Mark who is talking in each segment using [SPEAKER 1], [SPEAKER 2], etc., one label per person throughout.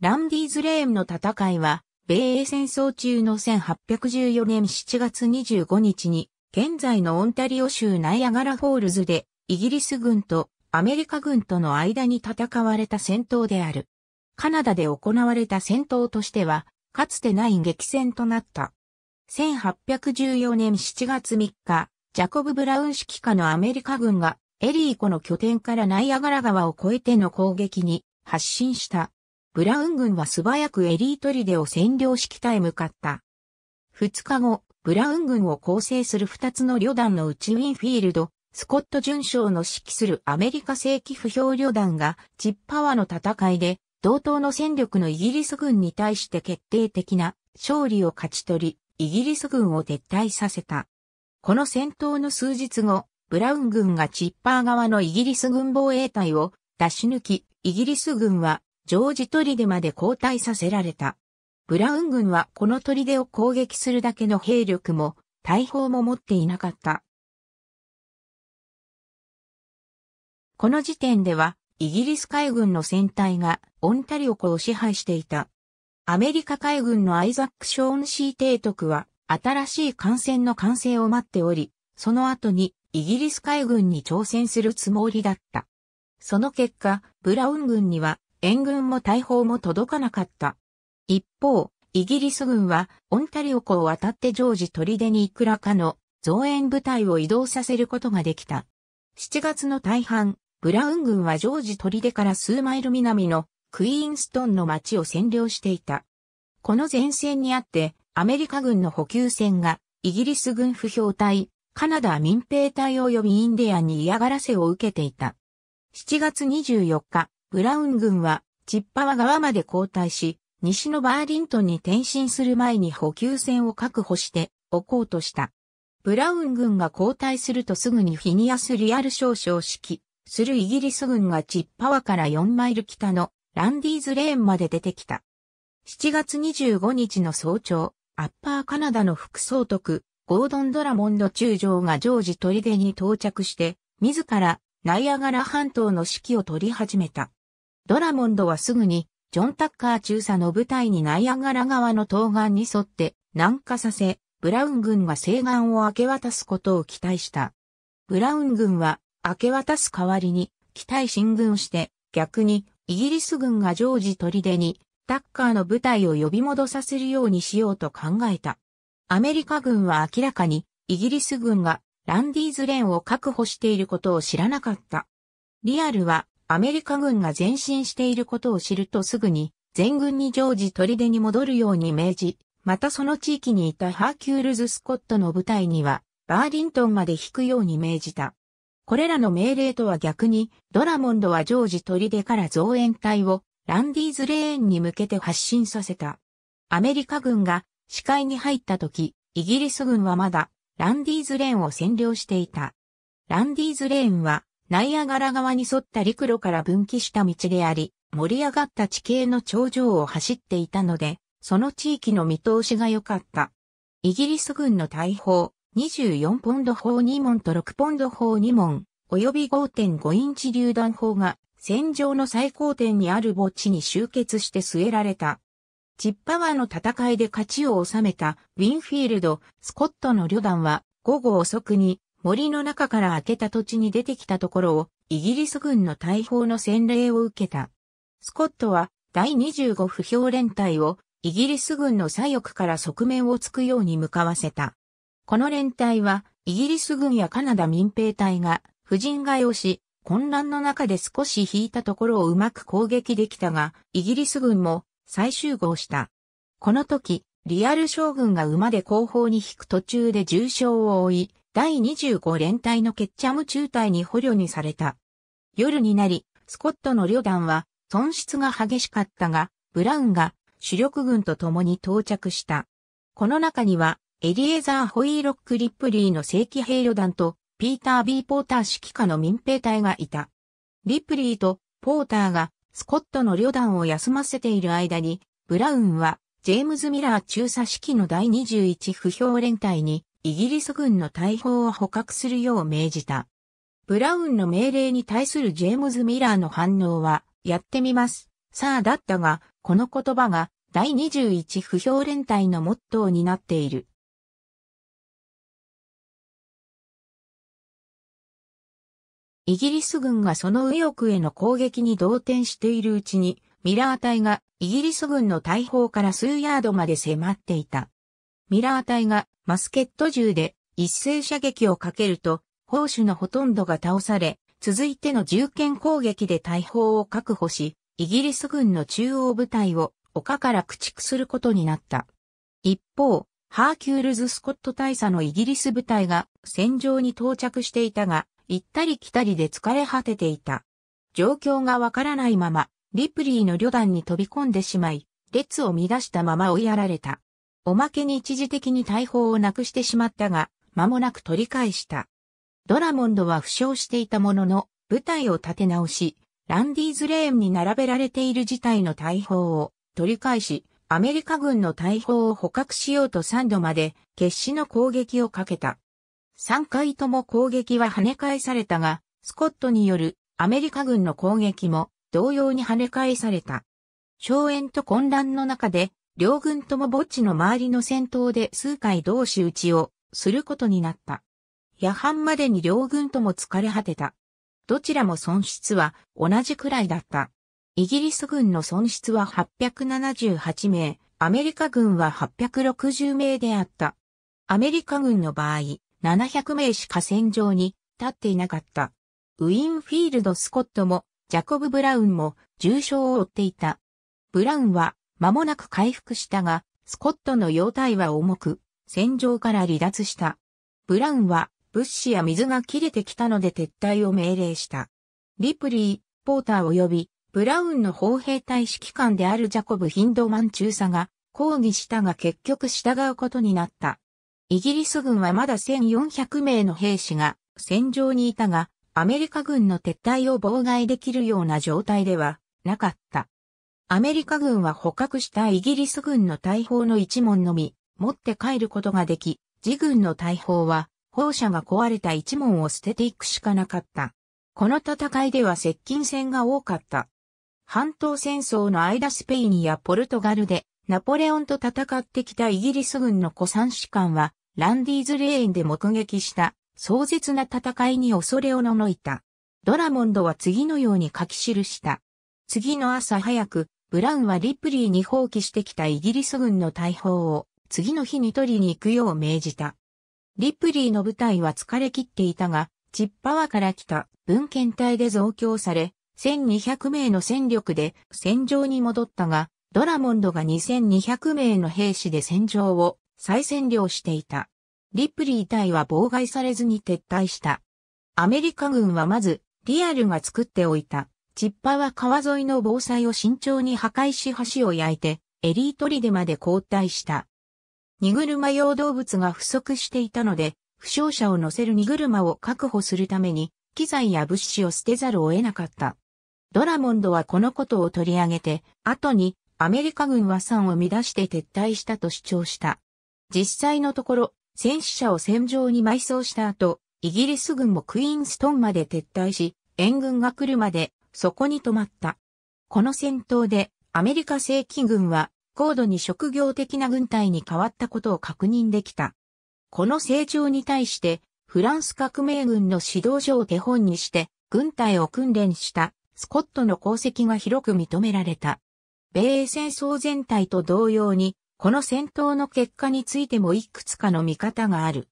[SPEAKER 1] ランディーズレーンの戦いは、米英戦争中の1814年7月25日に、現在のオンタリオ州ナイアガラフォールズで、イギリス軍とアメリカ軍との間に戦われた戦闘である。カナダで行われた戦闘としては、かつてない激戦となった。1814年7月3日、ジャコブ・ブラウン指揮下のアメリカ軍が、エリー湖の拠点からナイアガラ川を越えての攻撃に発進した。ブラウン軍は素早くエリートリデを占領し北へ向かった。2日後、ブラウン軍を構成する2つの旅団のうちウィンフィールド、スコット巡将の指揮するアメリカ正規不評旅団がチッパワの戦いで同等の戦力のイギリス軍に対して決定的な勝利を勝ち取り、イギリス軍を撤退させた。この戦闘の数日後、ブラウン軍がチッパー側のイギリス軍防衛隊を出し抜き、イギリス軍はジョージ砦まで後退させられた。ブラウン軍はこの砦を攻撃するだけの兵力も、大砲も持っていなかった。この時点では、イギリス海軍の船隊がオンタリオ湖を支配していた。アメリカ海軍のアイザック・ショーン・シー提督は、新しい艦船の完成を待っており、その後にイギリス海軍に挑戦するつもりだった。その結果、ブラウン軍には援軍も大砲も届かなかった。一方、イギリス軍はオンタリオ湖を渡って常時砦にいくらかの増援部隊を移動させることができた。7月の大半、ブラウン軍は常時砦から数マイル南のクイーンストンの町を占領していた。この前線にあってアメリカ軍の補給船がイギリス軍不評隊、カナダ民兵隊及びインディアンに嫌がらせを受けていた。7月24日、ブラウン軍は、チッパワ側まで後退し、西のバーリントンに転進する前に補給線を確保しておこうとした。ブラウン軍が後退するとすぐにフィニアス・リアル少将指揮するイギリス軍がチッパワから4マイル北のランディーズレーンまで出てきた。7月25日の早朝、アッパーカナダの副総督、ゴードン・ドラモンド中将が常時デに到着して、自らナイアガラ半島の指揮を取り始めた。ドラモンドはすぐに、ジョン・タッカー中佐の部隊にナイアガラ川の東岸に沿って南下させ、ブラウン軍が西岸を明け渡すことを期待した。ブラウン軍は明け渡す代わりに、北へ進軍して、逆にイギリス軍が常時砦に、タッカーの部隊を呼び戻させるようにしようと考えた。アメリカ軍は明らかに、イギリス軍がランディーズレンを確保していることを知らなかった。リアルはアメリカ軍が前進していることを知るとすぐに全軍に常時砦に戻るように命じ、またその地域にいたハーキュールズ・スコットの部隊にはバーリントンまで引くように命じた。これらの命令とは逆に、ドラモンドは常時砦から増援隊をランディーズレーンに向けて発進させた。アメリカ軍が視界に入った時、イギリス軍はまだランディーズレーンを占領していた。ランディーズレーンは、ナイアガラ側に沿った陸路から分岐した道であり、盛り上がった地形の頂上を走っていたので、その地域の見通しが良かった。イギリス軍の大砲、24ポンド砲2門と6ポンド砲2門、及び5.5インチ榴弾砲が、戦場の最高点にある墓地に集結して据えられた。チッパワの戦いで勝ちを収めたウィンフィールド、スコットの旅団は午後遅くに森の中から開けた土地に出てきたところをイギリス軍の大砲の洗礼を受けた。スコットは第25不評連隊をイギリス軍の左翼から側面をつくように向かわせた。この連隊はイギリス軍やカナダ民兵隊が婦人街をし、混乱の中で少し引いたところをうまく攻撃できたが、イギリス軍も再集合した。この時、リアル将軍が馬で後方に引く途中で重傷を負い、第25連隊のケッチャム中隊に捕虜にされた。夜になり、スコットの旅団は損失が激しかったが、ブラウンが主力軍と共に到着した。この中には、エリエザー・ホイーロック・リップリーの正規兵旅団と、ピーター・ B・ ポーター指揮下の民兵隊がいた。リップリーとポーターがスコットの旅団を休ませている間に、ブラウンは、ジェームズ・ミラー中佐指揮の第21不評連隊に、イギリス軍の大砲を捕獲するよう命じた。ブラウンの命令に対するジェームズ・ミラーの反応は、やってみます。さあだったが、この言葉が、第21不評連隊のモットーになっている。イギリス軍がその右翼への攻撃に動転しているうちに、ミラー隊がイギリス軍の大砲から数ヤードまで迫っていた。ミラー隊がマスケット銃で一斉射撃をかけると、砲手のほとんどが倒され、続いての銃剣攻撃で大砲を確保し、イギリス軍の中央部隊を丘から駆逐することになった。一方、ハーキュールズ・スコット大佐のイギリス部隊が戦場に到着していたが、行ったり来たりで疲れ果てていた。状況がわからないまま、リプリーの旅団に飛び込んでしまい、列を乱したまま追いやられた。おまけに一時的に大砲をなくしてしまったが、間もなく取り返した。ドラモンドは負傷していたものの、部隊を立て直し、ランディーズレーンに並べられている事態の大砲を取り返し、アメリカ軍の大砲を捕獲しようと3度まで決死の攻撃をかけた。3回とも攻撃は跳ね返されたが、スコットによるアメリカ軍の攻撃も同様に跳ね返された。荘園と混乱の中で、両軍とも墓地の周りの戦闘で数回同士打ちをすることになった。夜半までに両軍とも疲れ果てた。どちらも損失は同じくらいだった。イギリス軍の損失は878名、アメリカ軍は860名であった。アメリカ軍の場合、700名しか戦場に立っていなかった。ウィンフィールド・スコットも、ジャコブ・ブラウンも重傷を負っていた。ブラウンは間もなく回復したが、スコットの容体は重く、戦場から離脱した。ブラウンは物資や水が切れてきたので撤退を命令した。リプリー、ポーター及び、ブラウンの砲兵隊指揮官であるジャコブ・ヒンドマン中佐が抗議したが結局従うことになった。イギリス軍はまだ1400名の兵士が戦場にいたが、アメリカ軍の撤退を妨害できるような状態ではなかった。アメリカ軍は捕獲したイギリス軍の大砲の一門のみ持って帰ることができ、自軍の大砲は砲車が壊れた一門を捨てていくしかなかった。この戦いでは接近戦が多かった。半島戦争の間スペインやポルトガルでナポレオンと戦ってきたイギリス軍の古参士官はランディーズレーンで目撃した壮絶な戦いに恐れをののいた。ドラモンドは次のように書き記した。次の朝早く、ブラウンはリプリーに放棄してきたイギリス軍の大砲を次の日に取りに行くよう命じた。リプリーの部隊は疲れ切っていたが、チッパワから来た文献隊で増強され、1200名の戦力で戦場に戻ったが、ドラモンドが2200名の兵士で戦場を再占領していた。リプリー隊は妨害されずに撤退した。アメリカ軍はまず、リアルが作っておいた、チッパは川沿いの防災を慎重に破壊し橋を焼いて、エリートリでまで交代した。荷車用動物が不足していたので、負傷者を乗せる荷車を確保するために、機材や物資を捨てざるを得なかった。ドラモンドはこのことを取り上げて、後にアメリカ軍は山を乱して撤退したと主張した。実際のところ、戦死者を戦場に埋葬した後、イギリス軍もクイーンストンまで撤退し、援軍が来るまで、そこに止まった。この戦闘で、アメリカ正規軍は、高度に職業的な軍隊に変わったことを確認できた。この成長に対して、フランス革命軍の指導所を手本にして、軍隊を訓練したスコットの功績が広く認められた。米英戦争全体と同様に、この戦闘の結果についてもいくつかの見方がある。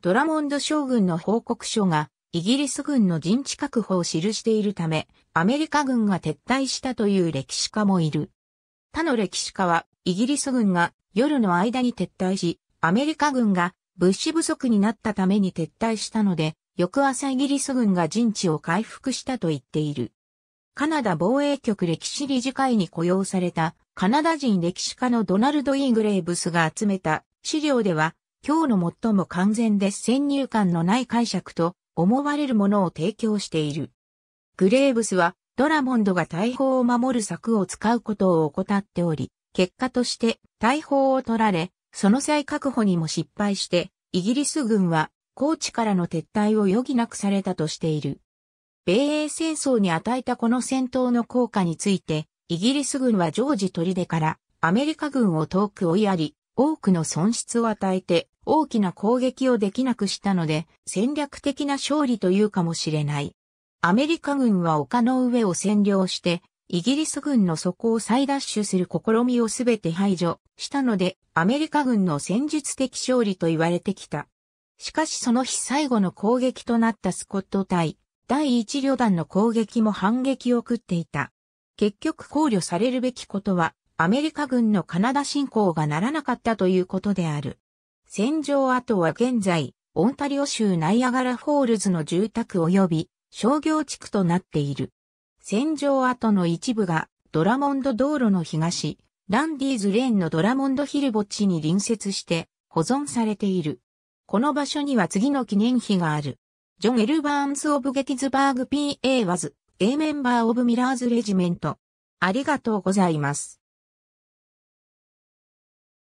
[SPEAKER 1] ドラモンド将軍の報告書がイギリス軍の陣地確保を記しているため、アメリカ軍が撤退したという歴史家もいる。他の歴史家は、イギリス軍が夜の間に撤退し、アメリカ軍が物資不足になったために撤退したので、翌朝イギリス軍が陣地を回復したと言っている。カナダ防衛局歴史理事会に雇用されたカナダ人歴史家のドナルド・イーグレーブスが集めた資料では、今日の最も完全で先入観のない解釈と思われるものを提供している。グレーブスはドラモンドが大砲を守る策を使うことを怠っており、結果として大砲を取られ、その際確保にも失敗して、イギリス軍は高地からの撤退を余儀なくされたとしている。米英戦争に与えたこの戦闘の効果について、イギリス軍は常時砦からアメリカ軍を遠く追いやり、多くの損失を与えて大きな攻撃をできなくしたので戦略的な勝利というかもしれない。アメリカ軍は丘の上を占領して、イギリス軍の底を再奪取する試みをすべて排除したので、アメリカ軍の戦術的勝利と言われてきた。しかしその日最後の攻撃となったスコット隊、第1旅団の攻撃も反撃を食っていた。結局考慮されるべきことは、アメリカ軍のカナダ侵攻がならなかったということである。戦場跡は現在、オンタリオ州ナイアガラフォールズの住宅及び商業地区となっている。戦場跡の一部がドラモンド道路の東、ランディーズレーンのドラモンドヒル墓地に隣接して保存されている。この場所には次の記念碑がある。ジョン・エルバーンズ・オブ・ゲティズバーグ PA ワズ A member of Millers Regiment。ありがとうございます。